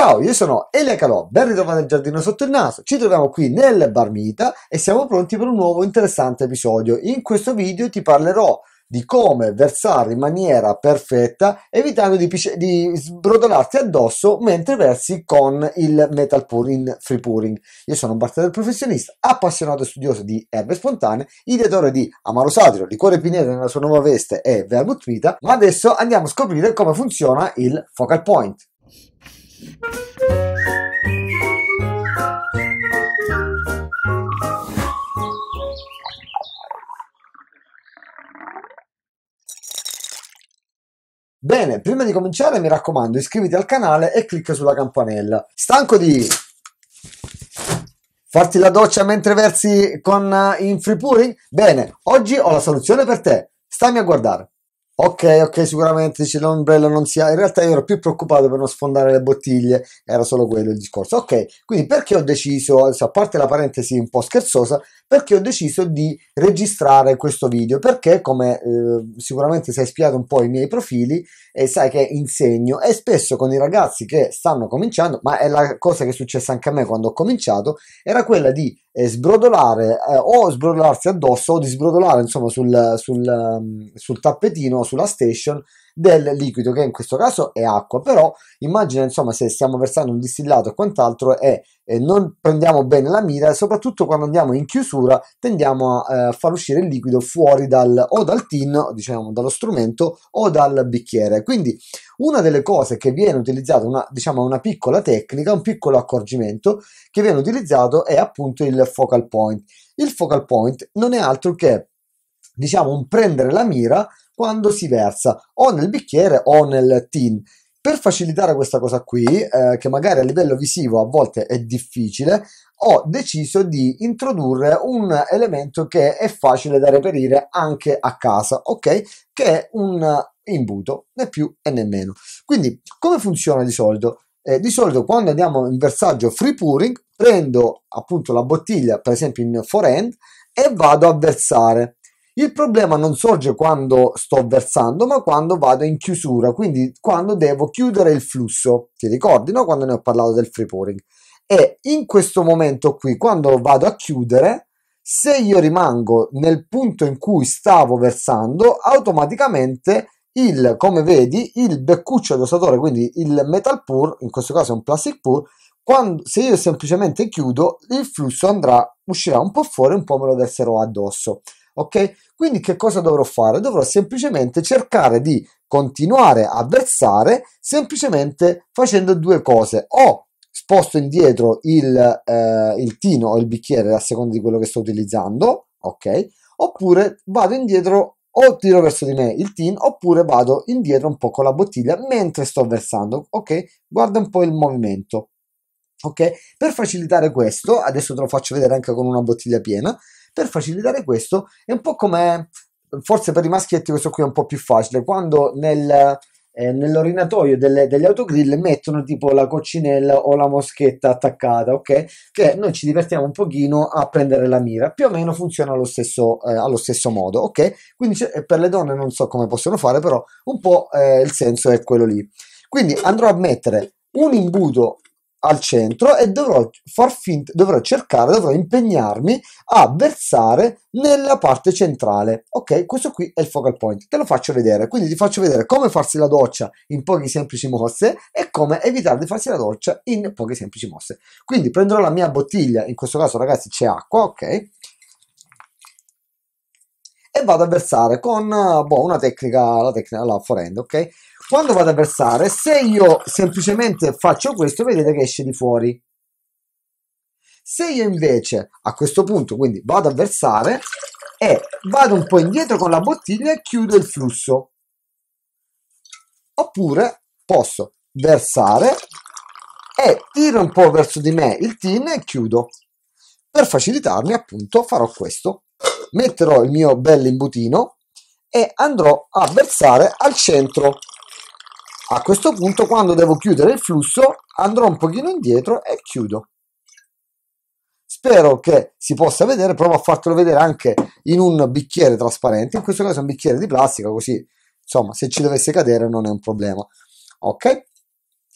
Ciao, io sono Elia Calò, ben ritrovato nel Giardino Sotto il Naso. Ci troviamo qui nel Barmita e siamo pronti per un nuovo interessante episodio. In questo video ti parlerò di come versare in maniera perfetta evitando di, di sbrodolarti addosso mentre versi con il metal pouring free pouring. Io sono un bartender professionista, appassionato e studioso di erbe spontanee, ideatore di Amaro Satiro, liquore pineta nella sua nuova veste e Vermouth Vita, ma adesso andiamo a scoprire come funziona il focal point. Bene, prima di cominciare mi raccomando iscriviti al canale e clicca sulla campanella. Stanco di farti la doccia mentre versi con, eh, in free pouring? Bene, oggi ho la soluzione per te. Stammi a guardare. Ok, ok, sicuramente dice l'ombrello non si ha. In realtà io ero più preoccupato per non sfondare le bottiglie, era solo quello il discorso. Ok, quindi perché ho deciso, a parte la parentesi un po' scherzosa, perché ho deciso di registrare questo video? Perché, come eh, sicuramente sei spiato un po' i miei profili, e sai che insegno e spesso con i ragazzi che stanno cominciando, ma è la cosa che è successa anche a me quando ho cominciato, era quella di eh, sbrodolare eh, o sbrodolarsi addosso o di sbrodolare insomma sul, sul, ehm, sul tappetino, sulla station del liquido che in questo caso è acqua però immagina insomma se stiamo versando un distillato o quant'altro e, e non prendiamo bene la mira soprattutto quando andiamo in chiusura tendiamo a eh, far uscire il liquido fuori dal o dal tin diciamo dallo strumento o dal bicchiere quindi una delle cose che viene utilizzata una, diciamo una piccola tecnica un piccolo accorgimento che viene utilizzato è appunto il focal point il focal point non è altro che diciamo un prendere la mira quando si versa o nel bicchiere o nel tin. Per facilitare questa cosa qui, eh, che magari a livello visivo a volte è difficile, ho deciso di introdurre un elemento che è facile da reperire anche a casa, ok? Che è un imbuto, né più e né meno. Quindi, come funziona di solito? Eh, di solito quando andiamo in versaggio free pouring, prendo appunto la bottiglia, per esempio in forehand, e vado a versare. Il problema non sorge quando sto versando, ma quando vado in chiusura, quindi quando devo chiudere il flusso. Ti ricordi, no? Quando ne ho parlato del free pouring. E in questo momento qui, quando vado a chiudere, se io rimango nel punto in cui stavo versando, automaticamente il, come vedi, il beccuccio dosatore, quindi il metal pour, in questo caso è un plastic pour, quando, se io semplicemente chiudo, il flusso andrà, uscirà un po' fuori, un po' me lo verserò addosso ok? Quindi che cosa dovrò fare? Dovrò semplicemente cercare di continuare a versare semplicemente facendo due cose o sposto indietro il, eh, il tino o il bicchiere a seconda di quello che sto utilizzando, ok? Oppure vado indietro o tiro verso di me il tin oppure vado indietro un po' con la bottiglia mentre sto versando, ok? Guarda un po' il movimento. Ok, per facilitare questo, adesso te lo faccio vedere anche con una bottiglia piena. Per facilitare questo è un po' come, forse per i maschietti questo qui è un po' più facile, quando nel, eh, nell'orinatoio delle, degli autogrill mettono tipo la coccinella o la moschetta attaccata, ok? Che noi ci divertiamo un pochino a prendere la mira, più o meno funziona allo stesso, eh, allo stesso modo, ok? Quindi per le donne non so come possono fare, però un po' eh, il senso è quello lì. Quindi andrò a mettere un imbuto al centro e dovrò far finta, dovrò cercare, dovrò impegnarmi a versare nella parte centrale. Ok, questo qui è il focal point. Te lo faccio vedere. Quindi ti faccio vedere come farsi la doccia in poche semplici mosse e come evitare di farsi la doccia in poche semplici mosse. Quindi prenderò la mia bottiglia, in questo caso ragazzi c'è acqua, ok? e vado a versare con eh, boh, una tecnica, la tecnica la forend, ok? Quando vado a versare, se io semplicemente faccio questo, vedete che esce di fuori. Se io invece a questo punto, quindi vado a versare e vado un po' indietro con la bottiglia e chiudo il flusso. Oppure posso versare e tiro un po' verso di me il tin e chiudo. Per facilitarmi, appunto, farò questo metterò il mio bel imbutino e andrò a versare al centro a questo punto quando devo chiudere il flusso andrò un pochino indietro e chiudo spero che si possa vedere provo a fartelo vedere anche in un bicchiere trasparente in questo caso è un bicchiere di plastica così insomma se ci dovesse cadere non è un problema ok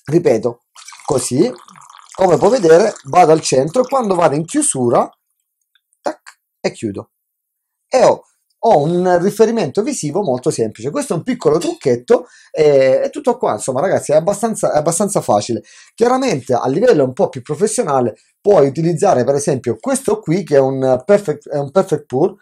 ripeto così come puoi vedere vado al centro quando vado in chiusura tac, e chiudo e ho, ho, un riferimento visivo molto semplice. Questo è un piccolo trucchetto e eh, è tutto qua, insomma ragazzi è abbastanza, è abbastanza facile. Chiaramente a livello un po' più professionale puoi utilizzare per esempio questo qui che è un perfect, è un perfect pool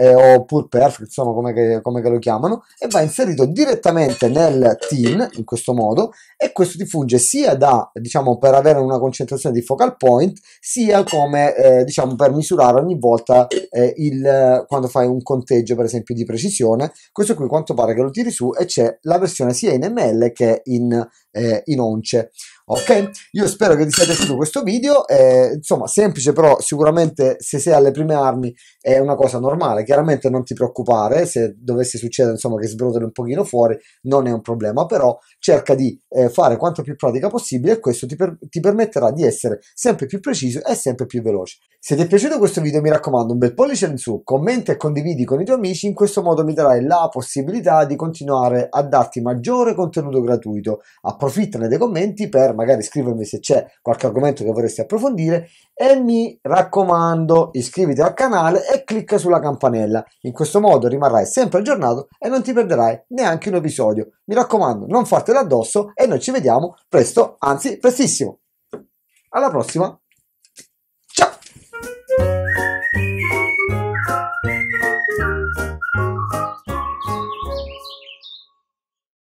eh, o pur perfect, insomma come, che, come che lo chiamano, e va inserito direttamente nel team in questo modo e questo ti funge sia da, diciamo, per avere una concentrazione di focal point, sia come, eh, diciamo, per misurare ogni volta eh, il, quando fai un conteggio, per esempio, di precisione. Questo qui quanto pare che lo tiri su e c'è la versione sia in ml che in eh, in once ok io spero che ti sia piaciuto questo video eh, insomma semplice però sicuramente se sei alle prime armi è una cosa normale chiaramente non ti preoccupare se dovesse succedere insomma che sbrotoli un pochino fuori non è un problema però cerca di eh, fare quanto più pratica possibile e questo ti, per- ti permetterà di essere sempre più preciso e sempre più veloce se ti è piaciuto questo video mi raccomando un bel pollice in su commenta e condividi con i tuoi amici in questo modo mi darai la possibilità di continuare a darti maggiore contenuto gratuito a approfittano dei commenti per magari scrivermi se c'è qualche argomento che vorresti approfondire e mi raccomando iscriviti al canale e clicca sulla campanella. In questo modo rimarrai sempre aggiornato e non ti perderai neanche un episodio. Mi raccomando, non fartelo addosso e noi ci vediamo presto, anzi prestissimo. Alla prossima!